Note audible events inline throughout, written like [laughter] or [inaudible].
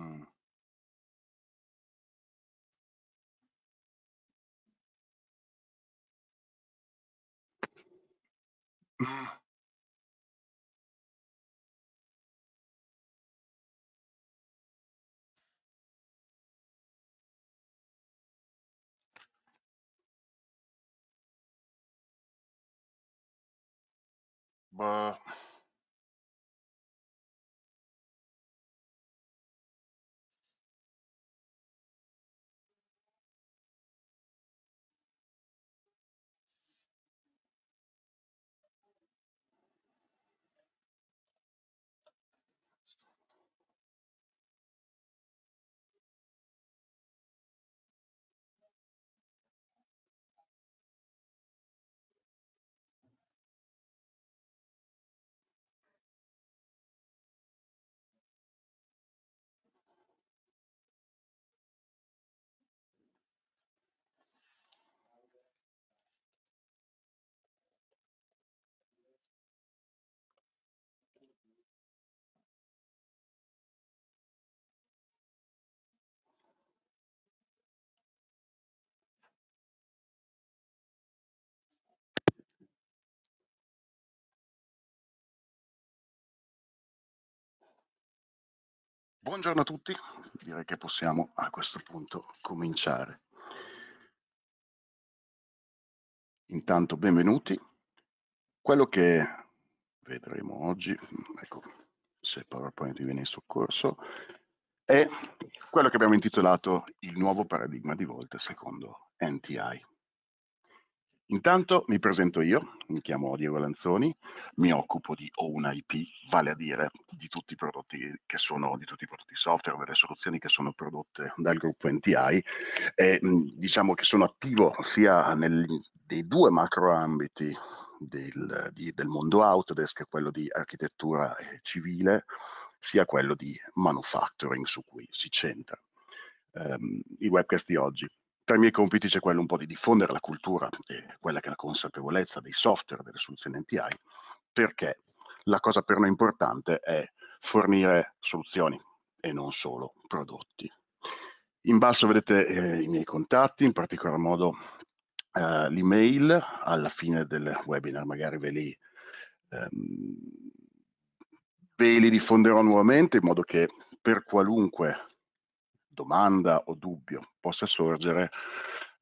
嗯，嗯，吧。Buongiorno a tutti, direi che possiamo a questo punto cominciare. Intanto benvenuti. Quello che vedremo oggi, ecco se PowerPoint vi viene in soccorso, è quello che abbiamo intitolato il nuovo paradigma di volte secondo NTI. Intanto mi presento io, mi chiamo Diego Lanzoni, mi occupo di Own IP, vale a dire di tutti i prodotti che sono, di tutti i prodotti software, delle soluzioni che sono prodotte dal gruppo NTI e diciamo che sono attivo sia nel, nei due macro ambiti del, di, del mondo Autodesk, quello di architettura civile, sia quello di manufacturing su cui si centra um, il webcast di oggi tra i miei compiti c'è quello un po' di diffondere la cultura e quella che è la consapevolezza dei software, delle soluzioni NTI, perché la cosa per noi importante è fornire soluzioni e non solo prodotti. In basso vedete eh, i miei contatti, in particolar modo eh, l'email, alla fine del webinar magari ve li, ehm, ve li diffonderò nuovamente in modo che per qualunque domanda o dubbio possa sorgere,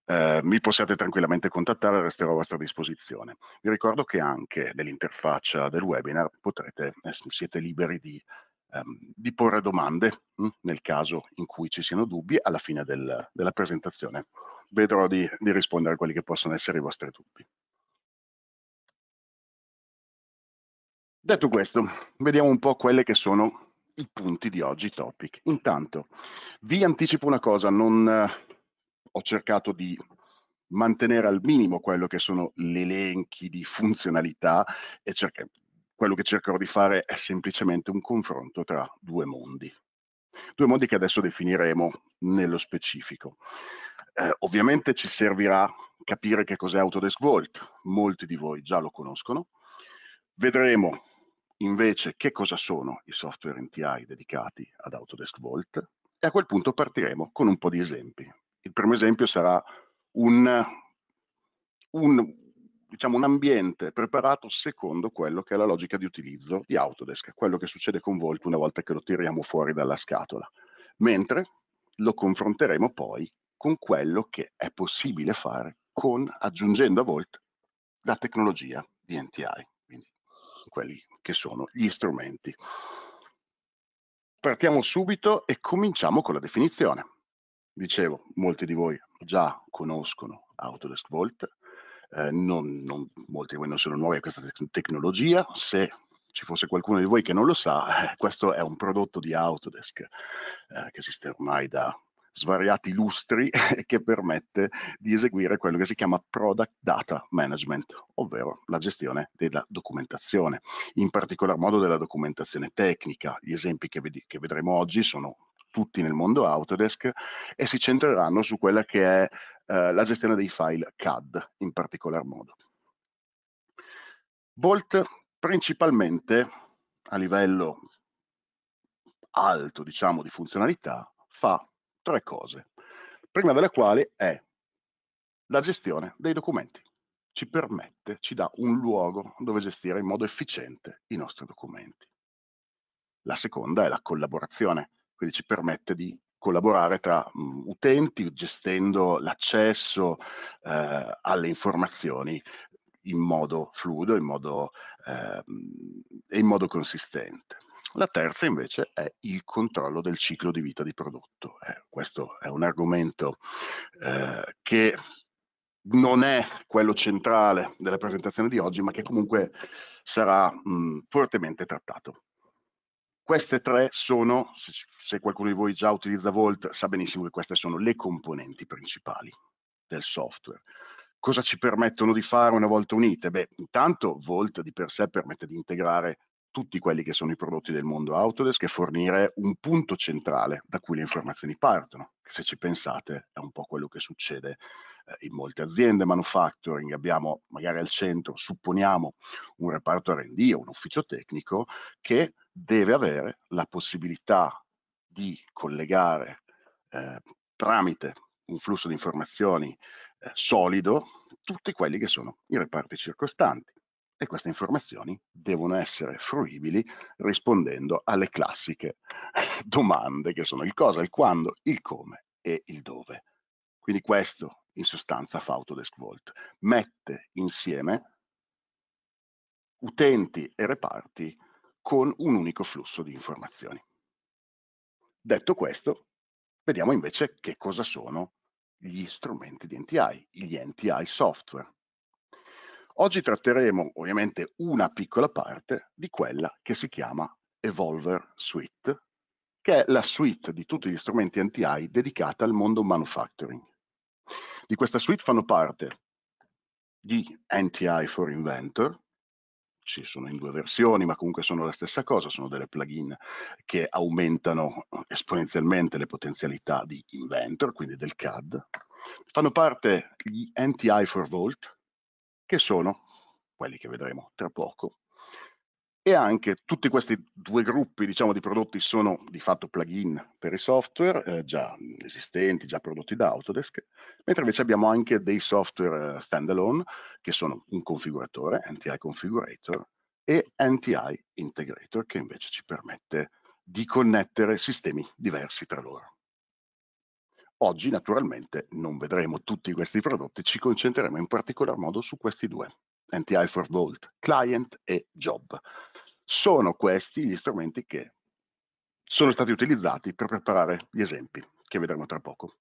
eh, mi possiate tranquillamente contattare, resterò a vostra disposizione. Vi ricordo che anche nell'interfaccia del webinar potrete, eh, siete liberi di, ehm, di porre domande mh, hm, nel caso in cui ci siano dubbi alla fine del, della presentazione. Vedrò di, di rispondere a quelli che possono essere i vostri dubbi. Detto questo, vediamo un po' quelle che sono i punti di oggi topic. Intanto vi anticipo una cosa, non eh, ho cercato di mantenere al minimo quello che sono gli elenchi di funzionalità e cerca, quello che cercherò di fare è semplicemente un confronto tra due mondi. Due mondi che adesso definiremo nello specifico. Eh, ovviamente ci servirà capire che cos'è Autodesk Vault, molti di voi già lo conoscono. Vedremo invece che cosa sono i software NTI dedicati ad Autodesk Vault e a quel punto partiremo con un po' di esempi. Il primo esempio sarà un, un, diciamo, un ambiente preparato secondo quello che è la logica di utilizzo di Autodesk, quello che succede con Vault una volta che lo tiriamo fuori dalla scatola, mentre lo confronteremo poi con quello che è possibile fare con, aggiungendo a Vault la tecnologia di NTI, quindi quelli che sono gli strumenti. Partiamo subito e cominciamo con la definizione. Dicevo, molti di voi già conoscono Autodesk Vault, eh, non, non, molti di voi non sono nuovi a questa tec tecnologia, se ci fosse qualcuno di voi che non lo sa, eh, questo è un prodotto di Autodesk eh, che esiste ormai da svariati lustri [laughs] che permette di eseguire quello che si chiama Product Data Management, ovvero la gestione della documentazione, in particolar modo della documentazione tecnica. Gli esempi che, ved che vedremo oggi sono tutti nel mondo Autodesk e si centreranno su quella che è eh, la gestione dei file CAD in particolar modo. Bolt principalmente a livello alto diciamo di funzionalità fa tre cose, prima delle quali è la gestione dei documenti. Ci permette, ci dà un luogo dove gestire in modo efficiente i nostri documenti. La seconda è la collaborazione, quindi ci permette di collaborare tra mm, utenti gestendo l'accesso eh, alle informazioni in modo fluido, in eh, in modo consistente. La terza invece è il controllo del ciclo di vita di prodotto. Eh, questo è un argomento eh, che non è quello centrale della presentazione di oggi, ma che comunque sarà mh, fortemente trattato. Queste tre sono, se, qualcuno di voi già utilizza Volt, sa benissimo che queste sono le componenti principali del software cosa ci permettono di fare una volta unite? Beh, intanto Volt di per sé permette di integrare tutti quelli che sono i prodotti del mondo Autodesk e fornire un punto centrale da cui le informazioni partono, se ci pensate è un po' quello che succede eh, in molte aziende manufacturing. Abbiamo magari al centro, supponiamo, un reparto R&D o un ufficio tecnico che deve avere la possibilità di collegare eh, tramite un flusso di informazioni eh, solido tutti quelli che sono i reparti circostanti e queste informazioni devono essere fruibili rispondendo alle classiche [laughs] domande che sono il cosa, il quando, il come e il dove. Quindi questo in sostanza fa Autodesk Vault, mette insieme utenti e reparti con un unico flusso di informazioni. Detto questo, vediamo invece che cosa sono gli strumenti di NTI, gli NTI software. Oggi tratteremo ovviamente una piccola parte di quella che si chiama Evolver Suite, che è la suite di tutti gli strumenti NTI dedicata al mondo manufacturing. Di questa suite fanno parte gli NTI for Inventor, ci sono in due versioni, ma comunque sono la stessa cosa, sono delle plugin che aumentano esponenzialmente le potenzialità di Inventor, quindi del CAD. Fanno parte gli NTI for Vault, che sono quelli che vedremo tra poco. E anche tutti questi due gruppi diciamo, di prodotti sono di fatto plugin per i software eh, già esistenti, già prodotti da Autodesk, mentre invece abbiamo anche dei software eh, standalone che sono un configuratore, NTI Configurator, e NTI Integrator che invece ci permette di connettere sistemi diversi tra loro. Oggi naturalmente non vedremo tutti questi prodotti, ci concentreremo in particolar modo su questi due, NTI for Vault, Client e Job. Sono questi gli strumenti che sono stati utilizzati per preparare gli esempi che vedremo tra poco.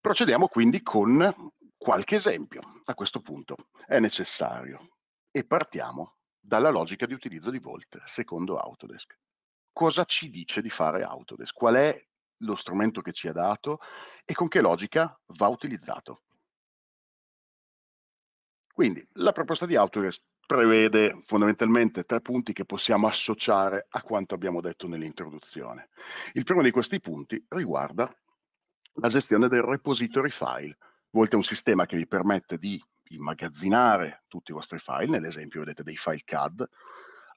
Procediamo quindi con qualche esempio. A questo punto è necessario e partiamo dalla logica di utilizzo di Vault secondo Autodesk cosa ci dice di fare Autodesk? Qual è lo strumento che ci ha dato e con che logica va utilizzato. Quindi la proposta di Autodesk prevede fondamentalmente tre punti che possiamo associare a quanto abbiamo detto nell'introduzione. Il primo di questi punti riguarda la gestione del repository file, volte a un sistema che vi permette di immagazzinare tutti i vostri file, nell'esempio vedete dei file CAD,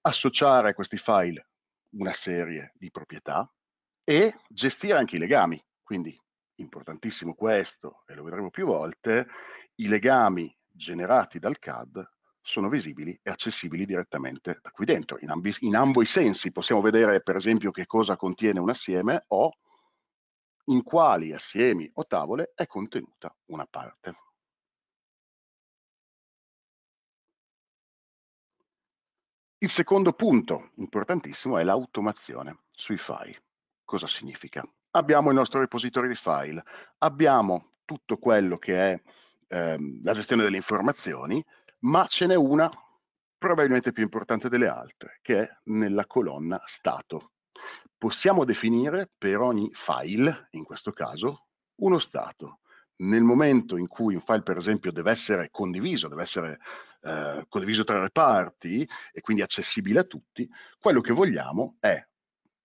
associare a questi file una serie di proprietà, e gestire anche i legami. Quindi, importantissimo questo, e lo vedremo più volte, i legami generati dal CAD sono visibili e accessibili direttamente da qui dentro. In, ambi- in ambo i sensi possiamo vedere per esempio che cosa contiene un assieme o in quali assiemi o tavole è contenuta una parte. Il secondo punto importantissimo è l'automazione sui file. Cosa significa? Abbiamo il nostro repository di file, abbiamo tutto quello che è ehm, la gestione delle informazioni, ma ce n'è una probabilmente più importante delle altre, che è nella colonna stato. Possiamo definire per ogni file, in questo caso, uno stato. Nel momento in cui un file, per esempio, deve essere condiviso, deve essere eh, condiviso tra reparti e quindi accessibile a tutti, quello che vogliamo è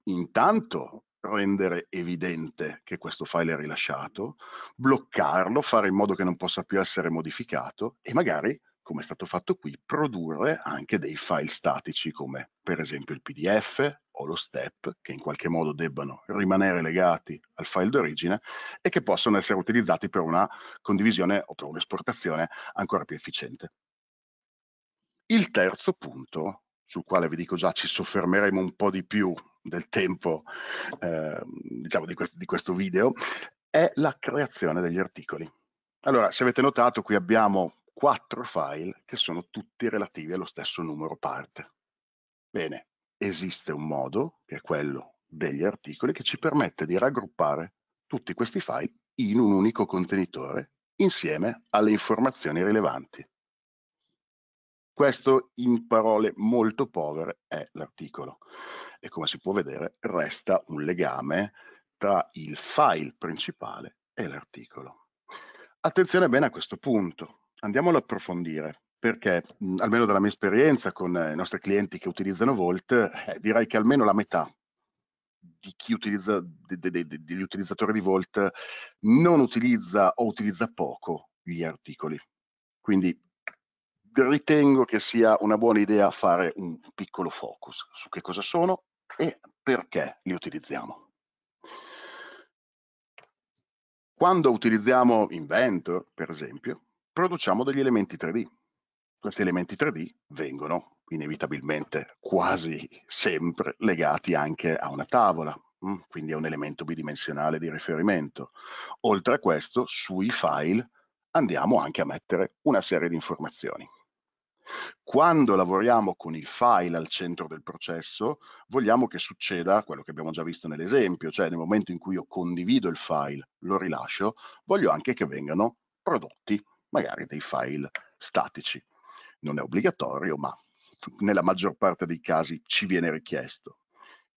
intanto rendere evidente che questo file è rilasciato, bloccarlo, fare in modo che non possa più essere modificato e magari, come è stato fatto qui, produrre anche dei file statici come per esempio il PDF o lo step che in qualche modo debbano rimanere legati al file d'origine e che possono essere utilizzati per una condivisione o per un'esportazione ancora più efficiente. Il terzo punto sul quale vi dico già ci soffermeremo un po' di più del tempo eh, diciamo di, quest di questo video, è la creazione degli articoli. Allora, se avete notato, qui abbiamo quattro file che sono tutti relativi allo stesso numero parte. Bene, esiste un modo, che è quello degli articoli, che ci permette di raggruppare tutti questi file in un unico contenitore insieme alle informazioni rilevanti. Questo in parole molto povere è l'articolo e come si può vedere resta un legame tra il file principale e l'articolo. Attenzione bene a questo punto, andiamolo ad approfondire perché mh, almeno dalla mia esperienza con eh, i nostri clienti che utilizzano Volt, eh, direi che almeno la metà utilizza, de, de, degli utilizzatori di Volt non utilizza o utilizza poco gli articoli. Quindi ritengo che sia una buona idea fare un piccolo focus su che cosa sono e perché li utilizziamo. Quando utilizziamo Inventor, per esempio, produciamo degli elementi 3D. Questi elementi 3D vengono inevitabilmente quasi sempre legati anche a una tavola, mm, quindi a un elemento bidimensionale di riferimento. Oltre a questo, sui file andiamo anche a mettere una serie di informazioni. Quando lavoriamo con il file al centro del processo, vogliamo che succeda quello che abbiamo già visto nell'esempio, cioè nel momento in cui io condivido il file, lo rilascio, voglio anche che vengano prodotti magari dei file statici. Non è obbligatorio, ma nella maggior parte dei casi ci viene richiesto.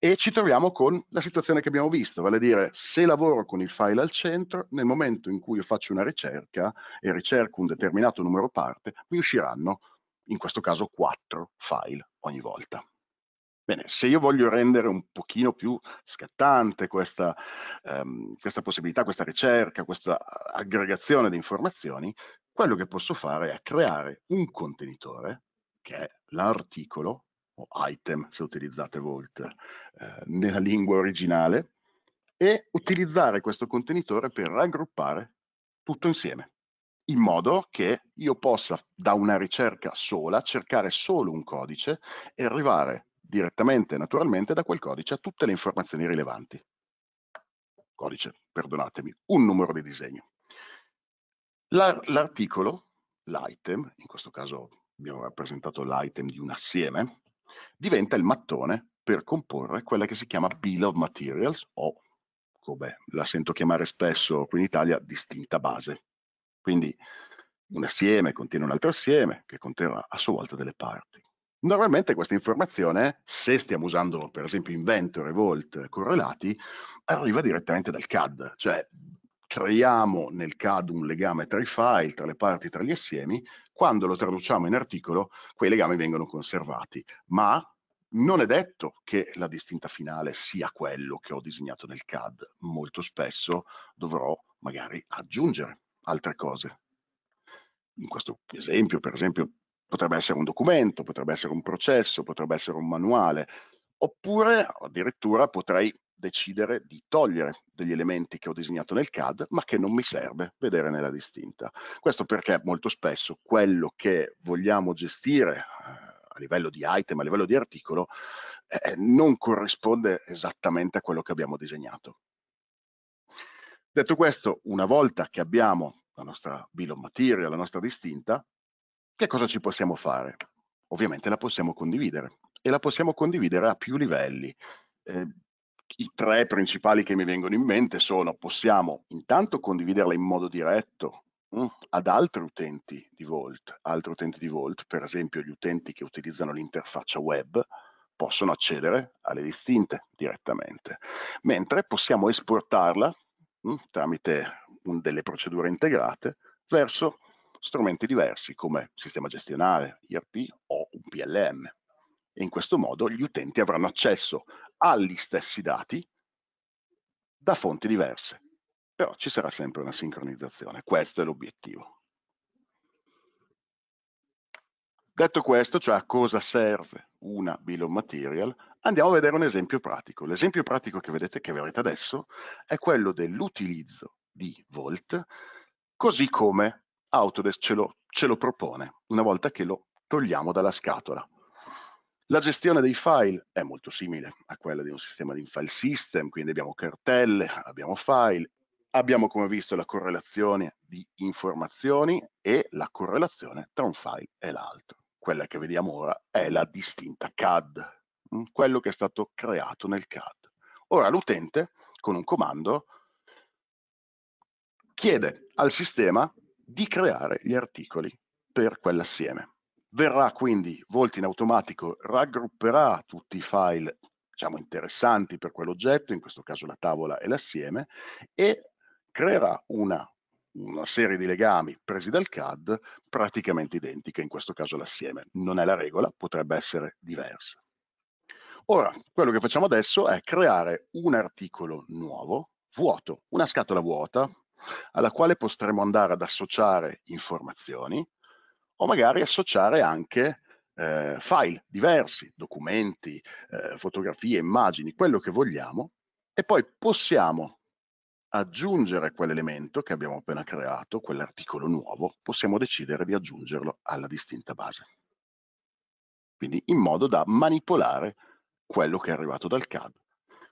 E ci troviamo con la situazione che abbiamo visto, vale a dire se lavoro con il file al centro, nel momento in cui io faccio una ricerca e ricerco un determinato numero parte, mi usciranno in questo caso 4 file ogni volta. Bene, se io voglio rendere un pochino più scattante questa, um, questa possibilità, questa ricerca, questa aggregazione di informazioni, quello che posso fare è creare un contenitore, che è l'articolo, o item se utilizzate Volt eh, nella lingua originale, e utilizzare questo contenitore per raggruppare tutto insieme in modo che io possa da una ricerca sola cercare solo un codice e arrivare direttamente, naturalmente, da quel codice a tutte le informazioni rilevanti. Codice, perdonatemi, un numero di disegno. L'articolo, l'item, in questo caso abbiamo rappresentato l'item di un assieme, diventa il mattone per comporre quella che si chiama Bill of Materials o, come la sento chiamare spesso qui in Italia, distinta base. Quindi un assieme contiene un altro assieme che conterrà a sua volta delle parti. Normalmente questa informazione, se stiamo usando per esempio Inventor e Volt correlati, arriva direttamente dal CAD, cioè creiamo nel CAD un legame tra i file, tra le parti, tra gli assiemi, quando lo traduciamo in articolo quei legami vengono conservati, ma non è detto che la distinta finale sia quello che ho disegnato nel CAD, molto spesso dovrò magari aggiungere altre cose. In questo esempio, per esempio, potrebbe essere un documento, potrebbe essere un processo, potrebbe essere un manuale, oppure addirittura potrei decidere di togliere degli elementi che ho disegnato nel CAD ma che non mi serve vedere nella distinta. Questo perché molto spesso quello che vogliamo gestire eh, a livello di item, a livello di articolo, eh, non corrisponde esattamente a quello che abbiamo disegnato. Detto questo, una volta che abbiamo la nostra bill of material, la nostra distinta, che cosa ci possiamo fare? Ovviamente la possiamo condividere e la possiamo condividere a più livelli. Eh, I tre principali che mi vengono in mente sono possiamo intanto condividerla in modo diretto mh, mm, ad altri utenti di Volt, altri utenti di Volt, per esempio gli utenti che utilizzano l'interfaccia web, possono accedere alle distinte direttamente, mentre possiamo esportarla Mm, tramite un, mm, delle procedure integrate verso strumenti diversi come sistema gestionale, IRP o un PLM. E in questo modo gli utenti avranno accesso agli stessi dati da fonti diverse, però ci sarà sempre una sincronizzazione, questo è l'obiettivo. Detto questo, cioè a cosa serve una bill of material, andiamo a vedere un esempio pratico. L'esempio pratico che vedete che avrete adesso è quello dell'utilizzo di volt, così come Autodesk ce lo, ce lo propone una volta che lo togliamo dalla scatola. La gestione dei file è molto simile a quella di un sistema di file system, quindi abbiamo cartelle, abbiamo file, abbiamo come visto la correlazione di informazioni e la correlazione tra un file e l'altro quella che vediamo ora è la distinta CAD, mm, quello che è stato creato nel CAD. Ora l'utente con un comando chiede al sistema di creare gli articoli per quell'assieme. Verrà quindi volto in automatico, raggrupperà tutti i file diciamo, interessanti per quell'oggetto, in questo caso la tavola e l'assieme, e creerà una una serie di legami presi dal CAD praticamente identiche, in questo caso l'assieme. Non è la regola, potrebbe essere diversa. Ora, quello che facciamo adesso è creare un articolo nuovo, vuoto, una scatola vuota, alla quale potremo andare ad associare informazioni o magari associare anche eh, file diversi, documenti, eh, fotografie, immagini, quello che vogliamo, e poi possiamo aggiungere quell'elemento che abbiamo appena creato, quell'articolo nuovo, possiamo decidere di aggiungerlo alla distinta base. Quindi in modo da manipolare quello che è arrivato dal CAD.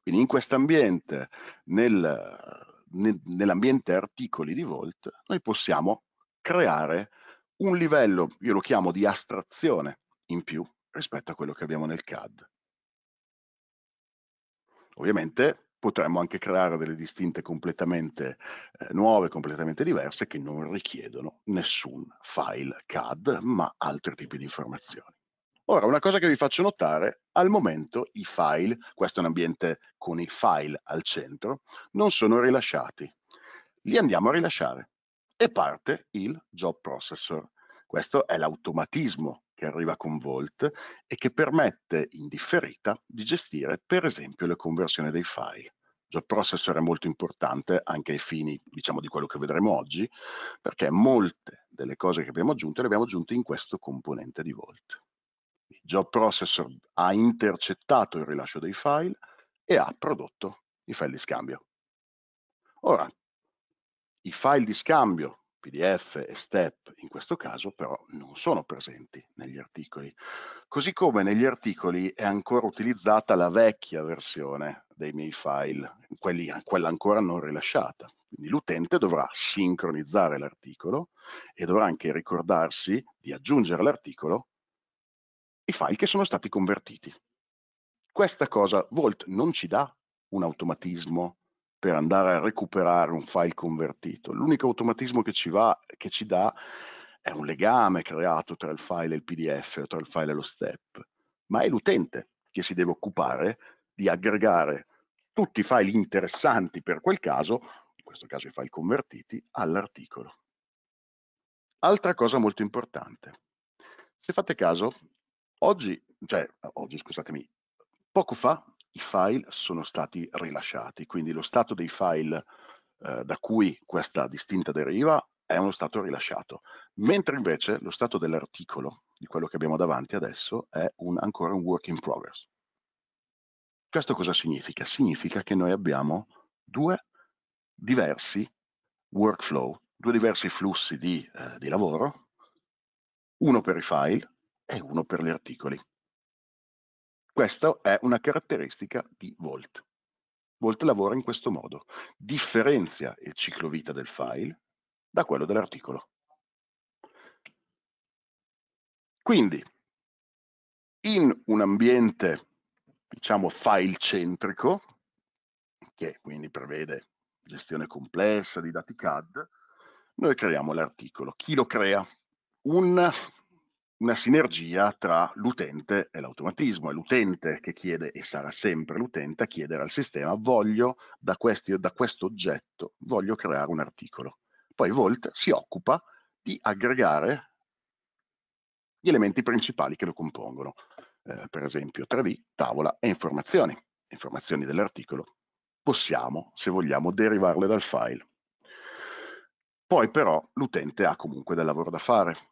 Quindi in questo ambiente, nel, nel, nell'ambiente articoli di Volt, noi possiamo creare un livello, io lo chiamo di astrazione in più rispetto a quello che abbiamo nel CAD. Ovviamente potremmo anche creare delle distinte completamente eh, nuove, completamente diverse, che non richiedono nessun file CAD, ma altri tipi di informazioni. Ora, una cosa che vi faccio notare, al momento i file, questo è un ambiente con i file al centro, non sono rilasciati. Li andiamo a rilasciare e parte il job processor. Questo è l'automatismo che arriva con Volt e che permette in differita di gestire per esempio le conversioni dei file. Job Processor è molto importante anche ai fini diciamo, di quello che vedremo oggi perché molte delle cose che abbiamo aggiunte le abbiamo aggiunte in questo componente di Volt. Il Job Processor ha intercettato il rilascio dei file e ha prodotto i file di scambio. Ora, i file di scambio PDF e STEP in questo caso però non sono presenti negli articoli. Così come negli articoli è ancora utilizzata la vecchia versione dei miei file, quelli, quella ancora non rilasciata. Quindi l'utente dovrà sincronizzare l'articolo e dovrà anche ricordarsi di aggiungere all'articolo i file che sono stati convertiti. Questa cosa Volt non ci dà un automatismo per andare a recuperare un file convertito. L'unico automatismo che ci, va, che ci dà è un legame creato tra il file e il PDF o tra il file e lo step, ma è l'utente che si deve occupare di aggregare tutti i file interessanti per quel caso, in questo caso i file convertiti, all'articolo. Altra cosa molto importante, se fate caso, oggi, cioè oggi scusatemi, poco fa i file sono stati rilasciati, quindi lo stato dei file eh, da cui questa distinta deriva è uno stato rilasciato, mentre invece lo stato dell'articolo, di quello che abbiamo davanti adesso, è un, ancora un work in progress. Questo cosa significa? Significa che noi abbiamo due diversi workflow, due diversi flussi di, eh, di lavoro, uno per i file e uno per gli articoli. Questa è una caratteristica di Volt. Volt lavora in questo modo, differenzia il ciclo vita del file da quello dell'articolo. Quindi, in un ambiente, diciamo, file centrico, che quindi prevede gestione complessa di dati CAD, noi creiamo l'articolo. Chi lo crea? Un una sinergia tra l'utente e l'automatismo. È l'utente che chiede, e sarà sempre l'utente, a chiedere al sistema voglio da, questo oggetto, voglio creare un articolo. Poi Volt si occupa di aggregare gli elementi principali che lo compongono, eh, per esempio 3D, tavola e informazioni. Informazioni dell'articolo possiamo, se vogliamo, derivarle dal file. Poi però l'utente ha comunque del lavoro da fare,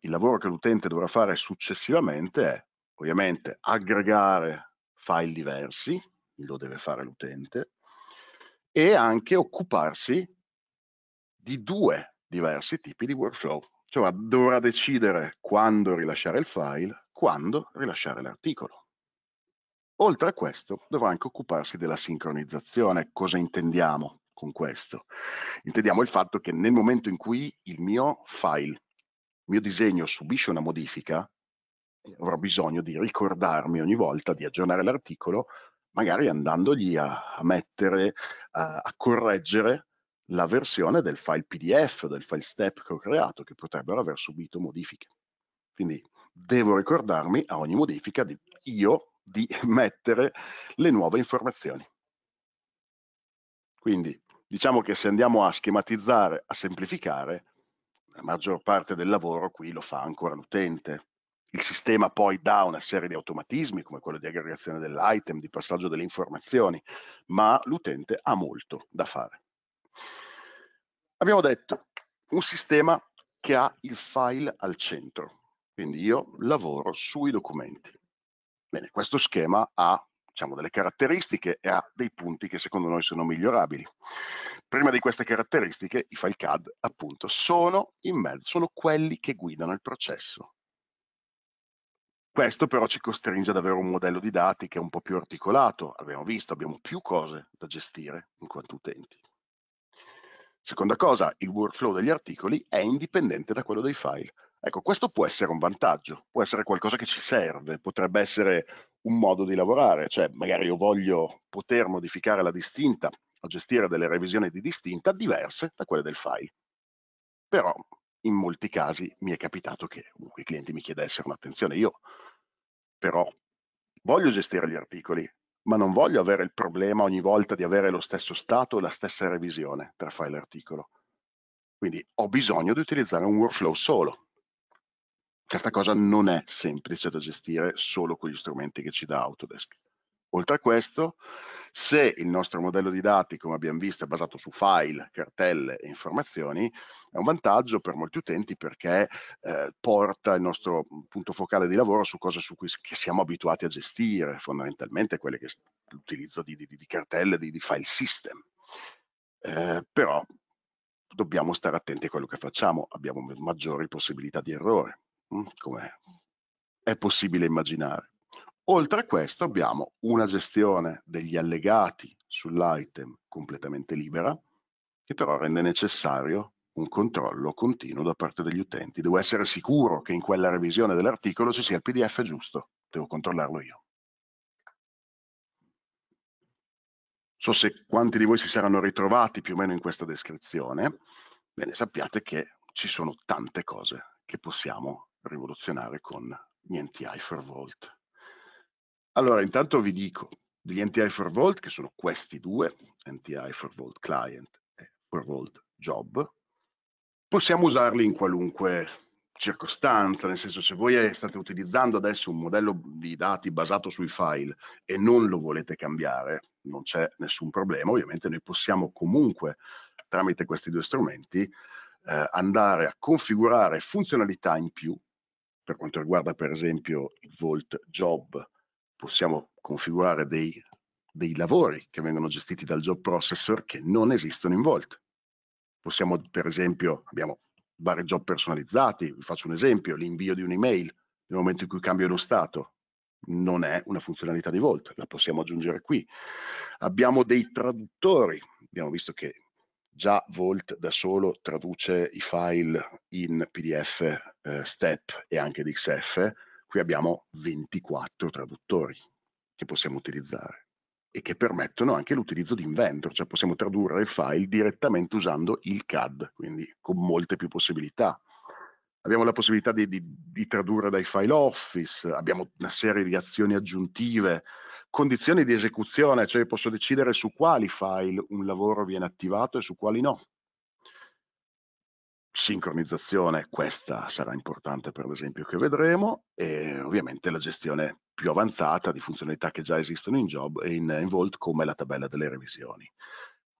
il lavoro che l'utente dovrà fare successivamente è ovviamente aggregare file diversi, lo deve fare l'utente, e anche occuparsi di due diversi tipi di workflow, cioè dovrà decidere quando rilasciare il file, quando rilasciare l'articolo. Oltre a questo dovrà anche occuparsi della sincronizzazione. Cosa intendiamo con questo? Intendiamo il fatto che nel momento in cui il mio file mio disegno subisce una modifica, avrò bisogno di ricordarmi ogni volta di aggiornare l'articolo, magari andandogli a, a mettere, a, a correggere la versione del file PDF, del file step che ho creato, che potrebbero aver subito modifiche. Quindi devo ricordarmi a ogni modifica di, io di [laughs] mettere le nuove informazioni. Quindi diciamo che se andiamo a schematizzare, a semplificare, la maggior parte del lavoro qui lo fa ancora l'utente. Il sistema poi dà una serie di automatismi come quello di aggregazione dell'item, di passaggio delle informazioni, ma l'utente ha molto da fare. Abbiamo detto un sistema che ha il file al centro, quindi io lavoro sui documenti. Bene, questo schema ha diciamo, delle caratteristiche e ha dei punti che secondo noi sono migliorabili. Prima di queste caratteristiche, i file CAD, appunto, sono in mezzo, sono quelli che guidano il processo. Questo però ci costringe ad avere un modello di dati che è un po' più articolato, abbiamo visto, abbiamo più cose da gestire in quanto utenti. Seconda cosa, il workflow degli articoli è indipendente da quello dei file. Ecco, questo può essere un vantaggio, può essere qualcosa che ci serve, potrebbe essere un modo di lavorare, cioè magari io voglio poter modificare la distinta a gestire delle revisioni di distinta diverse da quelle del file. Però in molti casi mi è capitato che uh, i clienti mi chiedessero attenzione, io però voglio gestire gli articoli, ma non voglio avere il problema ogni volta di avere lo stesso stato e la stessa revisione tra file e articolo. Quindi ho bisogno di utilizzare un workflow solo. Questa cosa non è semplice da gestire solo con gli strumenti che ci dà Autodesk. Oltre a questo, se il nostro modello di dati, come abbiamo visto, è basato su file, cartelle e informazioni, è un vantaggio per molti utenti perché eh, porta il nostro punto focale di lavoro su cose su cui siamo abituati a gestire, fondamentalmente quelle che l'utilizzo di, di, di, cartelle, di, di file system. Eh, però dobbiamo stare attenti a quello che facciamo, abbiamo maggiori possibilità di errore, mm, come è possibile immaginare. Oltre a questo abbiamo una gestione degli allegati sull'item completamente libera, che però rende necessario un controllo continuo da parte degli utenti. Devo essere sicuro che in quella revisione dell'articolo ci sia il PDF giusto, devo controllarlo io. So se quanti di voi si saranno ritrovati più o meno in questa descrizione, bene, sappiate che ci sono tante cose che possiamo rivoluzionare con niente for Vault. Allora, intanto vi dico degli NTI for Vault, che sono questi due, NTI for Vault Client e for Vault Job, possiamo usarli in qualunque circostanza, nel senso se voi state utilizzando adesso un modello di dati basato sui file e non lo volete cambiare, non c'è nessun problema, ovviamente noi possiamo comunque tramite questi due strumenti eh, andare a configurare funzionalità in più per quanto riguarda per esempio il Vault Job possiamo configurare dei, dei lavori che vengono gestiti dal job processor che non esistono in Vault. Possiamo, per esempio, abbiamo vari job personalizzati, vi faccio un esempio, l'invio di un'email nel momento in cui cambio lo stato, non è una funzionalità di Vault, la possiamo aggiungere qui. Abbiamo dei traduttori, abbiamo visto che già Vault da solo traduce i file in PDF, eh, STEP e anche DXF, Qui abbiamo 24 traduttori che possiamo utilizzare e che permettono anche l'utilizzo di Inventor, cioè possiamo tradurre il file direttamente usando il CAD, quindi con molte più possibilità. Abbiamo la possibilità di, di, di tradurre dai file Office, abbiamo una serie di azioni aggiuntive, condizioni di esecuzione, cioè posso decidere su quali file un lavoro viene attivato e su quali no sincronizzazione, questa sarà importante per l'esempio che vedremo, e ovviamente la gestione più avanzata di funzionalità che già esistono in Job e in, in Volt come la tabella delle revisioni.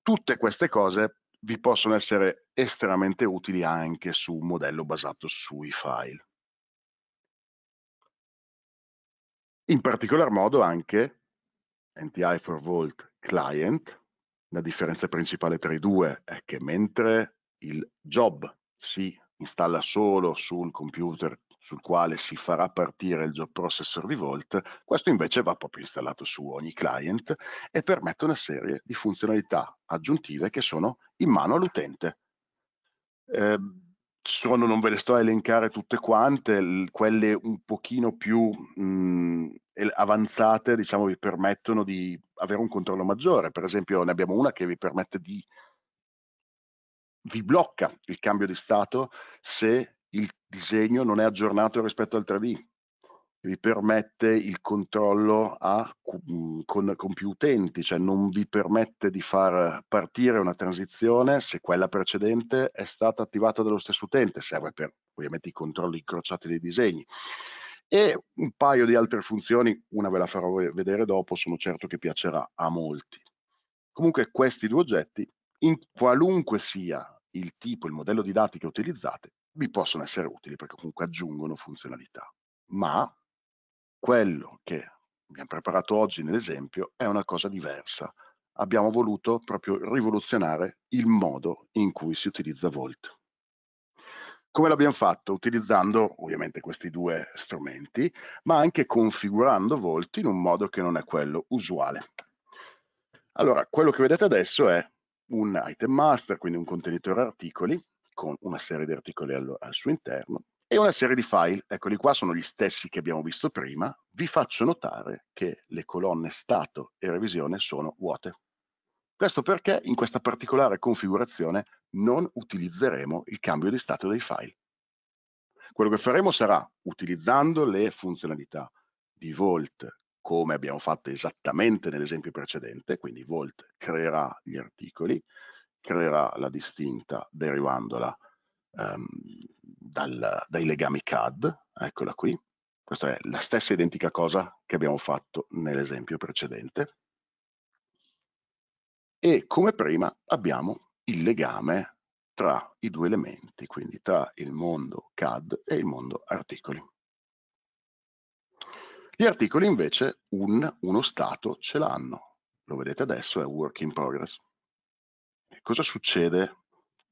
Tutte queste cose vi possono essere estremamente utili anche su un modello basato sui file. In particolar modo anche NTI for Vault Client, la differenza principale tra i due è che mentre il job si installa solo sul computer sul quale si farà partire il job processor di Volt, questo invece va proprio installato su ogni client e permette una serie di funzionalità aggiuntive che sono in mano all'utente. Eh, sono, non ve le sto a elencare tutte quante, quelle un pochino più mh, mhmm, avanzate, diciamo, vi permettono di avere un controllo maggiore. Per esempio, ne abbiamo una che vi permette di vi blocca il cambio di stato se il disegno non è aggiornato rispetto al 3D. Vi permette il controllo a, mm, con, con più utenti, cioè non vi permette di far partire una transizione se quella precedente è stata attivata dallo stesso utente, serve per ovviamente i controlli incrociati dei disegni e un paio di altre funzioni, una ve la farò vedere dopo, sono certo che piacerà a molti. Comunque questi due oggetti, in qualunque sia il tipo, il modello di dati che utilizzate vi possono essere utili perché comunque aggiungono funzionalità. Ma quello che abbiamo preparato oggi nell'esempio è una cosa diversa. Abbiamo voluto proprio rivoluzionare il modo in cui si utilizza Volt. Come l'abbiamo fatto? Utilizzando ovviamente questi due strumenti, ma anche configurando Volt in un modo che non è quello usuale. Allora, quello che vedete adesso è un item master, quindi un contenitore articoli con una serie di articoli al, al suo interno e una serie di file. Eccoli qua, sono gli stessi che abbiamo visto prima. Vi faccio notare che le colonne stato e revisione sono vuote. Questo perché in questa particolare configurazione non utilizzeremo il cambio di stato dei file. Quello che faremo sarà, utilizzando le funzionalità di Volt come abbiamo fatto esattamente nell'esempio precedente, quindi Volt creerà gli articoli, creerà la distinta derivandola um, dal, dai legami CAD, eccola qui, questa è la stessa identica cosa che abbiamo fatto nell'esempio precedente, e come prima abbiamo il legame tra i due elementi, quindi tra il mondo CAD e il mondo articoli. Gli articoli invece un, uno stato ce l'hanno. Lo vedete adesso, è work in progress. Cosa succede?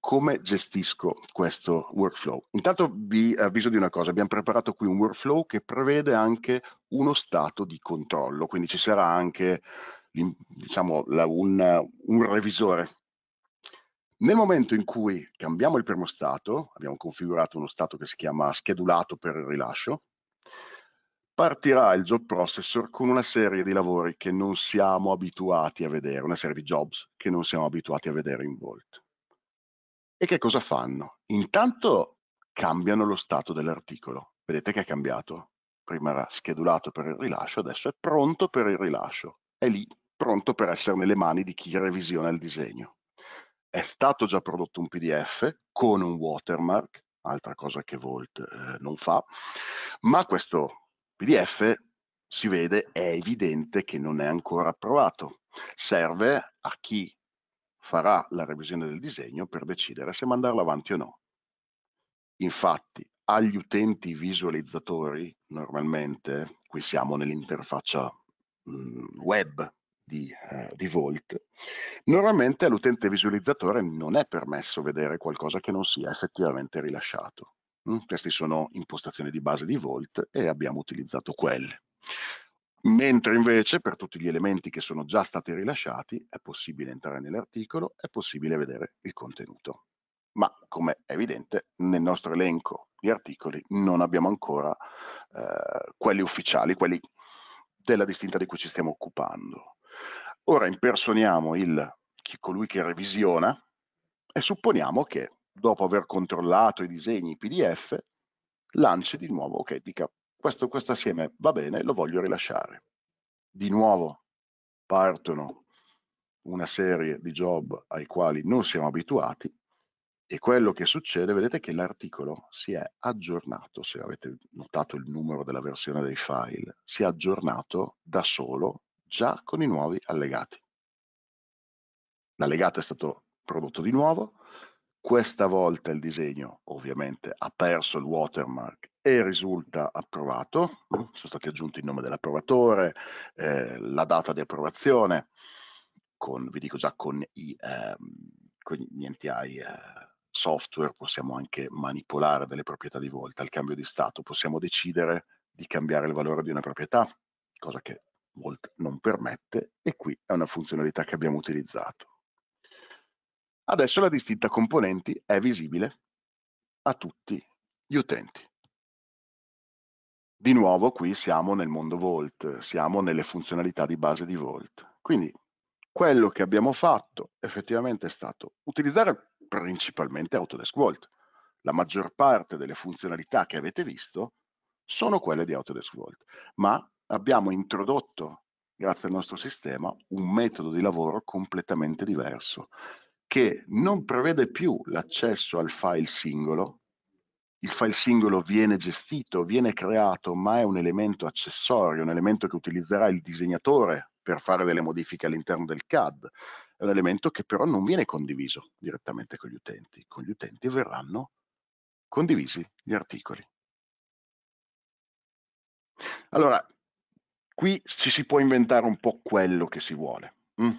Come gestisco questo workflow? Intanto vi avviso di una cosa, abbiamo preparato qui un workflow che prevede anche uno stato di controllo, quindi ci sarà anche diciamo, la, un, un revisore nel momento in cui cambiamo il primo stato, abbiamo configurato uno stato che si chiama schedulato per il rilascio, partirà il job processor con una serie di lavori che non siamo abituati a vedere, una serie di jobs che non siamo abituati a vedere in Vault. E che cosa fanno? Intanto cambiano lo stato dell'articolo. Vedete che è cambiato. Prima era schedulato per il rilascio, adesso è pronto per il rilascio. È lì, pronto per essere nelle mani di chi revisiona il disegno. È stato già prodotto un PDF con un watermark, altra cosa che Volt eh, non fa, ma questo PDF si vede, è evidente che non è ancora approvato. Serve a chi farà la revisione del disegno per decidere se mandarlo avanti o no. Infatti, agli utenti visualizzatori, normalmente, qui siamo nell'interfaccia mm, web di, eh, di Volt, normalmente all'utente visualizzatore non è permesso vedere qualcosa che non sia effettivamente rilasciato. Mm, queste sono impostazioni di base di Volt e abbiamo utilizzato quelle. Mentre invece per tutti gli elementi che sono già stati rilasciati è possibile entrare nell'articolo, è possibile vedere il contenuto. Ma come è evidente nel nostro elenco di articoli non abbiamo ancora eh, quelli ufficiali, quelli della distinta di cui ci stiamo occupando. Ora impersoniamo il, colui che revisiona e supponiamo che dopo aver controllato i disegni PDF, lanci di nuovo, ok, dica questo, questo assieme va bene, lo voglio rilasciare. Di nuovo partono una serie di job ai quali non siamo abituati e quello che succede, vedete che l'articolo si è aggiornato, se avete notato il numero della versione dei file, si è aggiornato da solo già con i nuovi allegati. L'allegato è stato prodotto di nuovo, questa volta il disegno ovviamente ha perso il watermark e risulta approvato, mm, sono stati aggiunti il nome dell'approvatore, eh, la data di approvazione, con, vi dico già con, i, eh, con gli NTI eh, software possiamo anche manipolare delle proprietà di volta, al cambio di stato possiamo decidere di cambiare il valore di una proprietà, cosa che Volt non permette e qui è una funzionalità che abbiamo utilizzato. Adesso la distinta componenti è visibile a tutti gli utenti. Di nuovo qui siamo nel mondo Volt, siamo nelle funzionalità di base di Volt. Quindi quello che abbiamo fatto effettivamente è stato utilizzare principalmente Autodesk Volt. La maggior parte delle funzionalità che avete visto sono quelle di Autodesk Volt, ma abbiamo introdotto, grazie al nostro sistema, un metodo di lavoro completamente diverso che non prevede più l'accesso al file singolo. Il file singolo viene gestito, viene creato, ma è un elemento accessorio, un elemento che utilizzerà il disegnatore per fare delle modifiche all'interno del CAD. È un elemento che però non viene condiviso direttamente con gli utenti. Con gli utenti verranno condivisi gli articoli. Allora, qui ci si può inventare un po' quello che si vuole. Mm?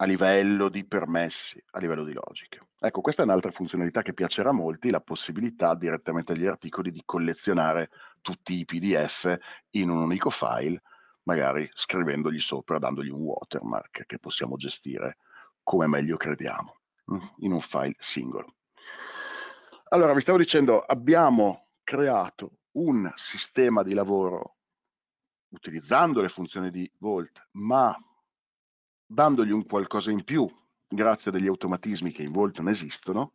a livello di permessi, a livello di logica. Ecco, questa è un'altra funzionalità che piacerà a molti, la possibilità direttamente agli articoli di collezionare tutti i PDF in un unico file, magari scrivendogli sopra, dandogli un watermark che possiamo gestire come meglio crediamo, mm, in un file singolo. Allora, vi stavo dicendo, abbiamo creato un sistema di lavoro utilizzando le funzioni di Volt, ma dandogli un qualcosa in più, grazie a degli automatismi che in volto non esistono,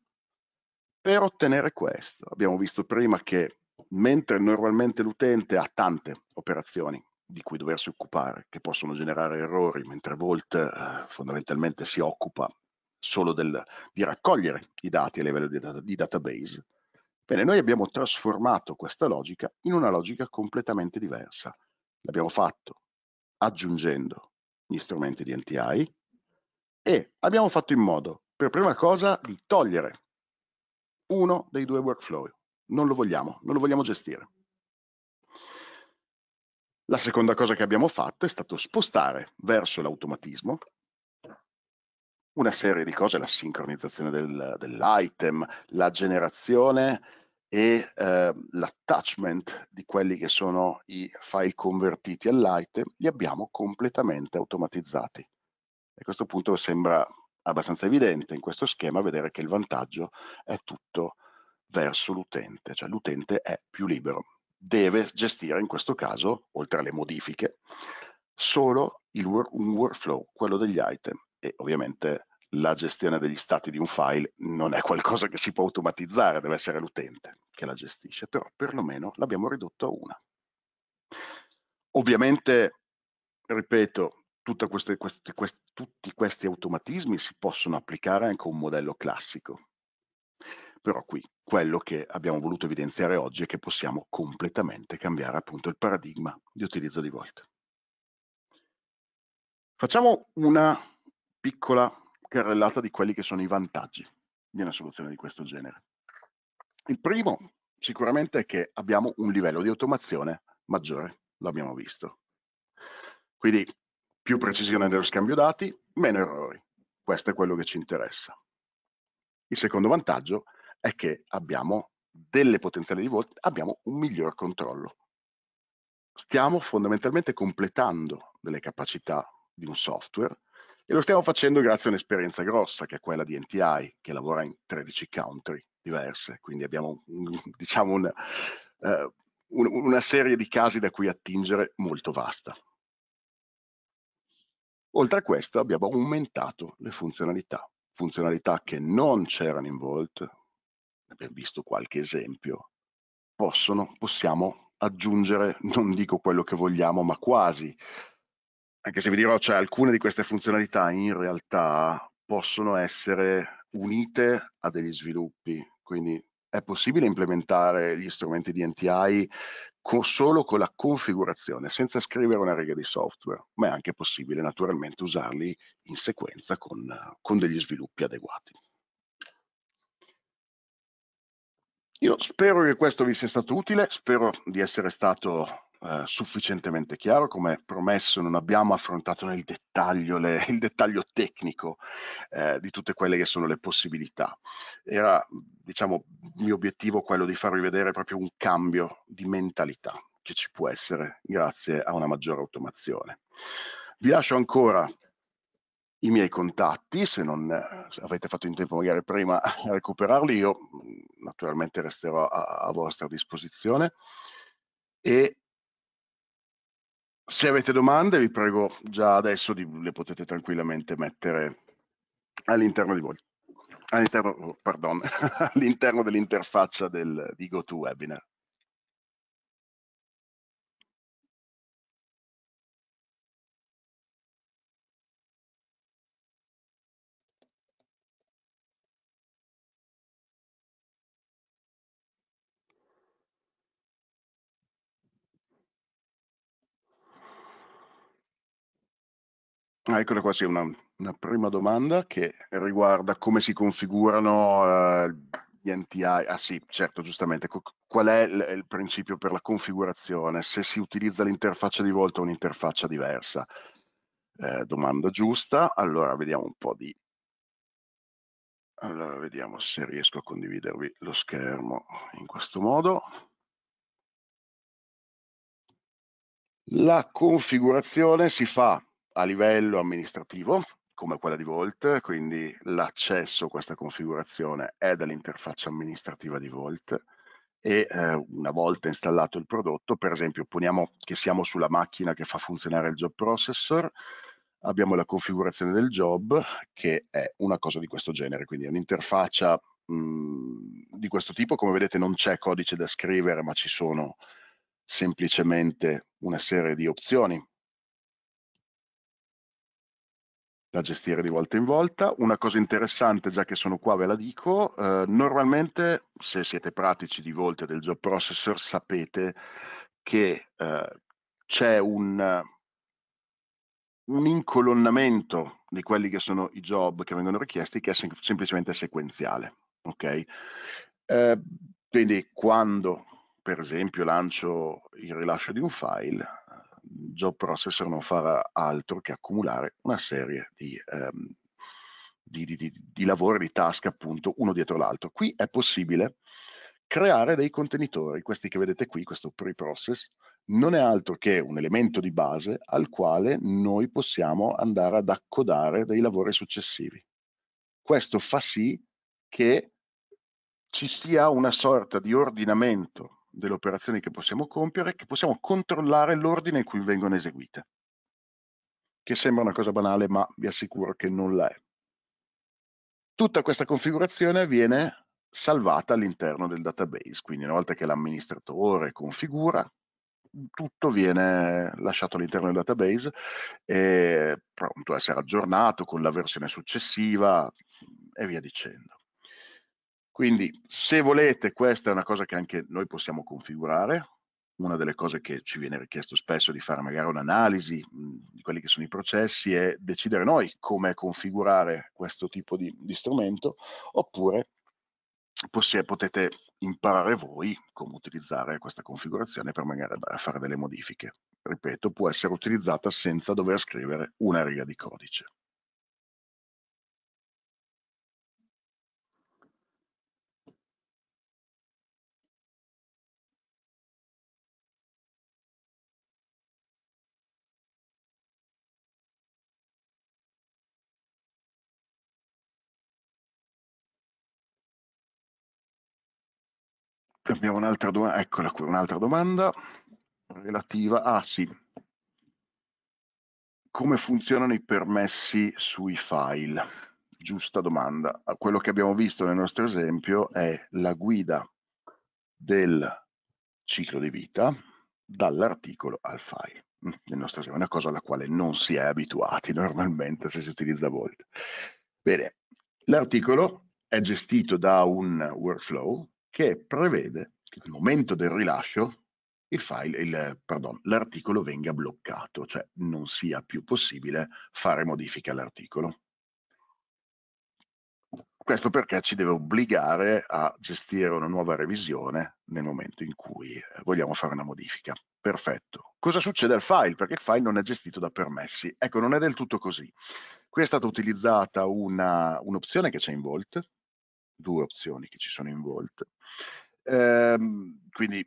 per ottenere questo. Abbiamo visto prima che mentre normalmente l'utente ha tante operazioni di cui doversi occupare, che possono generare errori, mentre Volt eh, fondamentalmente si occupa solo del, di raccogliere i dati a livello di, di database, Bene, noi abbiamo trasformato questa logica in una logica completamente diversa. L'abbiamo fatto aggiungendo gli strumenti di NTI e abbiamo fatto in modo, per prima cosa, di togliere uno dei due workflow. Non lo vogliamo, non lo vogliamo gestire. La seconda cosa che abbiamo fatto è stato spostare verso l'automatismo una serie di cose, la sincronizzazione del, dell'item, la generazione e eh, l'attachment di quelli che sono i file convertiti all'ITE li abbiamo completamente automatizzati. a questo punto sembra abbastanza evidente in questo schema vedere che il vantaggio è tutto verso l'utente, cioè l'utente è più libero. Deve gestire in questo caso, oltre alle modifiche, solo il, un workflow, quello degli item e ovviamente la gestione degli stati di un file non è qualcosa che si può automatizzare, deve essere l'utente che la gestisce, però perlomeno l'abbiamo ridotto a una. Ovviamente, ripeto, queste, queste, quest, tutti questi automatismi si possono applicare anche a un modello classico, però qui quello che abbiamo voluto evidenziare oggi è che possiamo completamente cambiare appunto il paradigma di utilizzo di Volt. Facciamo una piccola carrellata di quelli che sono i vantaggi di una soluzione di questo genere. Il primo sicuramente è che abbiamo un livello di automazione maggiore, l'abbiamo visto. Quindi più precisione nello scambio dati, meno errori. Questo è quello che ci interessa. Il secondo vantaggio è che abbiamo delle potenziali di volte, abbiamo un miglior controllo. Stiamo fondamentalmente completando delle capacità di un software e lo stiamo facendo grazie a un'esperienza grossa, che è quella di NTI, che lavora in 13 country diverse. Quindi abbiamo, [laughs] diciamo, un, eh, un, una serie di casi da cui attingere molto vasta. Oltre a questo abbiamo aumentato le funzionalità, funzionalità che non c'erano in Vault, abbiamo visto qualche esempio, possono, possiamo aggiungere, non dico quello che vogliamo, ma quasi anche se vi dirò, cioè, alcune di queste funzionalità in realtà possono essere unite a degli sviluppi, quindi è possibile implementare gli strumenti di NTI con, solo con la configurazione, senza scrivere una riga di software, ma è anche possibile naturalmente usarli in sequenza con, con degli sviluppi adeguati. Io spero che questo vi sia stato utile, spero di essere stato eh, sufficientemente chiaro, come promesso non abbiamo affrontato nel dettaglio le, [laughs] il dettaglio tecnico eh, di tutte quelle che sono le possibilità. Era, diciamo, mio obiettivo quello di farvi vedere proprio un cambio di mentalità che ci può essere grazie a una maggiore automazione. Vi lascio ancora i miei contatti, se non avete fatto in tempo magari prima a recuperarli, io mm, naturalmente resterò a, a vostra disposizione e se avete domande, vi prego già adesso di, le potete tranquillamente mettere all'interno di voi. All'interno, oh, [laughs] all'interno dell'interfaccia del, di GoToWebinar. Ah, eccola qua, sì, una, una prima domanda che riguarda come si configurano eh, gli NTI. Ah sì, certo, giustamente. Qual è il, il principio per la configurazione? Se si utilizza l'interfaccia di volta o un'interfaccia diversa? Eh, domanda giusta. Allora, vediamo un po' di... Allora, vediamo se riesco a condividervi lo schermo in questo modo. La configurazione si fa a livello amministrativo, come quella di Volt, quindi l'accesso a questa configurazione è dall'interfaccia amministrativa di Volt e eh, una volta installato il prodotto, per esempio poniamo che siamo sulla macchina che fa funzionare il job processor, abbiamo la configurazione del job che è una cosa di questo genere, quindi è un'interfaccia mhmm, di questo tipo, come vedete non c'è codice da scrivere ma ci sono semplicemente una serie di opzioni da gestire di volta in volta. Una cosa interessante, già che sono qua ve la dico, eh, normalmente se siete pratici di volte del job processor sapete che eh, c'è un, un, incolonnamento di quelli che sono i job che vengono richiesti che è sem semplicemente sequenziale. Ok? Eh, quindi quando per esempio lancio il rilascio di un file, Job Processor non farà altro che accumulare una serie di, ehm, di, di, di lavori, di task appunto, uno dietro l'altro. Qui è possibile creare dei contenitori, questi che vedete qui, questo pre-process, non è altro che un elemento di base al quale noi possiamo andare ad accodare dei lavori successivi. Questo fa sì che ci sia una sorta di ordinamento delle operazioni che possiamo compiere che possiamo controllare l'ordine in cui vengono eseguite. Che sembra una cosa banale, ma vi assicuro che non la è. Tutta questa configurazione viene salvata all'interno del database, quindi una volta che l'amministratore configura, tutto viene lasciato all'interno del database e pronto a essere aggiornato con la versione successiva e via dicendo. Quindi se volete, questa è una cosa che anche noi possiamo configurare, una delle cose che ci viene richiesto spesso di fare magari un'analisi di quelli che sono i processi è decidere noi come configurare questo tipo di, di strumento oppure potete imparare voi come utilizzare questa configurazione per magari fare delle modifiche. Ripeto, può essere utilizzata senza dover scrivere una riga di codice. Abbiamo un'altra domanda, eccola qui, un'altra domanda relativa a ah, sì, come funzionano i permessi sui file? Giusta domanda. Quello che abbiamo visto nel nostro esempio è la guida del ciclo di vita dall'articolo al file. Hm, nel nostro esempio è una cosa alla quale non si è abituati [laughs] normalmente se si utilizza Volt. Bene, l'articolo è gestito da un workflow che prevede che al momento del rilascio l'articolo venga bloccato, cioè non sia più possibile fare modifiche all'articolo. Questo perché ci deve obbligare a gestire una nuova revisione nel momento in cui eh, vogliamo fare una modifica. Perfetto. Cosa succede al file? Perché il file non è gestito da permessi. Ecco, non è del tutto così. Qui è stata utilizzata un'opzione che c'è in Vault, due opzioni che ci sono in Volt. Ehm, quindi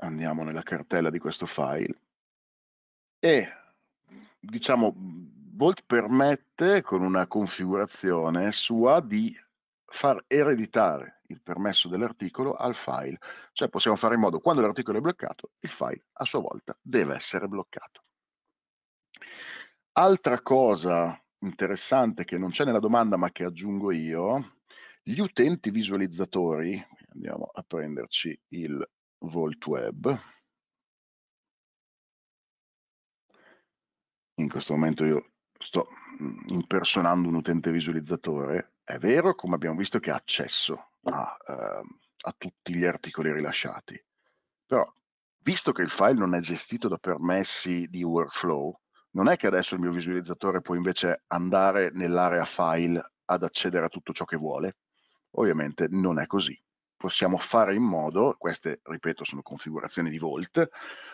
andiamo nella cartella di questo file e diciamo Volt permette con una configurazione sua di far ereditare il permesso dell'articolo al file, cioè possiamo fare in modo quando l'articolo è bloccato, il file a sua volta deve essere bloccato. Altra cosa interessante che non c'è nella domanda ma che aggiungo io, gli utenti visualizzatori, andiamo a prenderci il Volt Web, in questo momento io sto mm, impersonando un utente visualizzatore, è vero come abbiamo visto che ha accesso a, eh, a tutti gli articoli rilasciati, però visto che il file non è gestito da permessi di workflow, non è che adesso il mio visualizzatore può invece andare nell'area file ad accedere a tutto ciò che vuole. Ovviamente non è così. Possiamo fare in modo, queste ripeto sono configurazioni di Volt,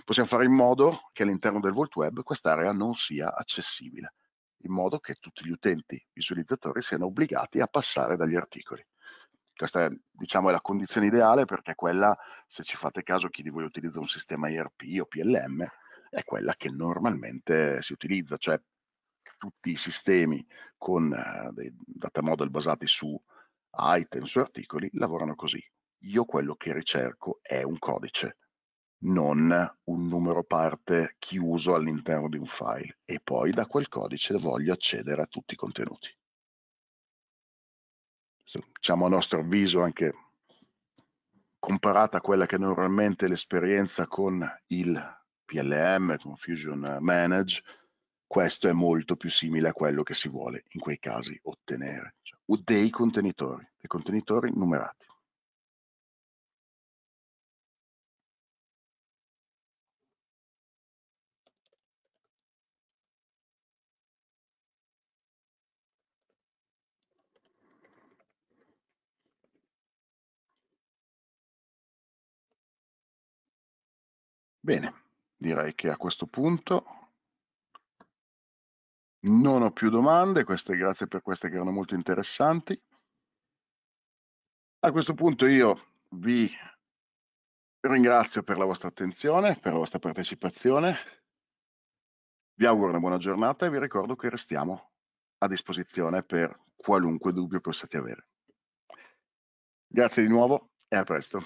possiamo fare in modo che all'interno del Volt Web quest'area non sia accessibile, in modo che tutti gli utenti visualizzatori siano obbligati a passare dagli articoli. Questa è, diciamo, è la condizione ideale perché quella, se ci fate caso, chi di voi utilizza un sistema IRP o PLM, è quella che normalmente si utilizza, cioè tutti i sistemi con uh, dei data model basati su item, su articoli lavorano così. Io quello che ricerco è un codice, non un numero parte chiuso all'interno di un file e poi da quel codice voglio accedere a tutti i contenuti. Diciamo a nostro avviso anche comparata a quella che normalmente l'esperienza con il PLM, Confusion Manage, questo è molto più simile a quello che si vuole in quei casi ottenere, cioè, dei contenitori, dei contenitori numerati. Bene direi che a questo punto non ho più domande, queste, grazie per queste che erano molto interessanti. A questo punto io vi ringrazio per la vostra attenzione, per la vostra partecipazione, vi auguro una buona giornata e vi ricordo che restiamo a disposizione per qualunque dubbio possiate avere. Grazie di nuovo e a presto.